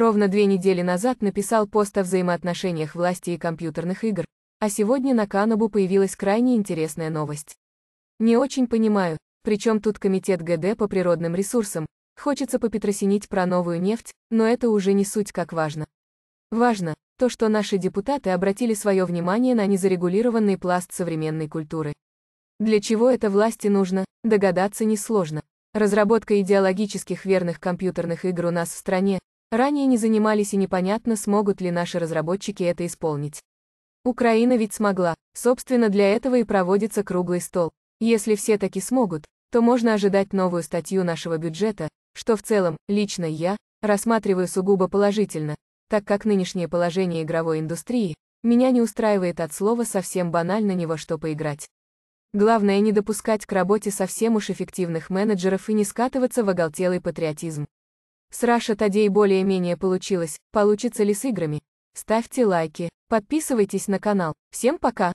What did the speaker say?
Ровно две недели назад написал пост о взаимоотношениях власти и компьютерных игр, а сегодня на Канобу появилась крайне интересная новость. Не очень понимаю, причем тут комитет ГД по природным ресурсам, хочется попетросинить про новую нефть, но это уже не суть как важно. Важно, то, что наши депутаты обратили свое внимание на незарегулированный пласт современной культуры. Для чего это власти нужно, догадаться несложно. Разработка идеологических верных компьютерных игр у нас в стране Ранее не занимались и непонятно, смогут ли наши разработчики это исполнить. Украина ведь смогла, собственно для этого и проводится круглый стол. Если все таки смогут, то можно ожидать новую статью нашего бюджета, что в целом, лично я, рассматриваю сугубо положительно, так как нынешнее положение игровой индустрии, меня не устраивает от слова совсем банально ни во что поиграть. Главное не допускать к работе совсем уж эффективных менеджеров и не скатываться в оголтелый патриотизм. С Раша Тадей более-менее получилось, получится ли с играми? Ставьте лайки, подписывайтесь на канал. Всем пока!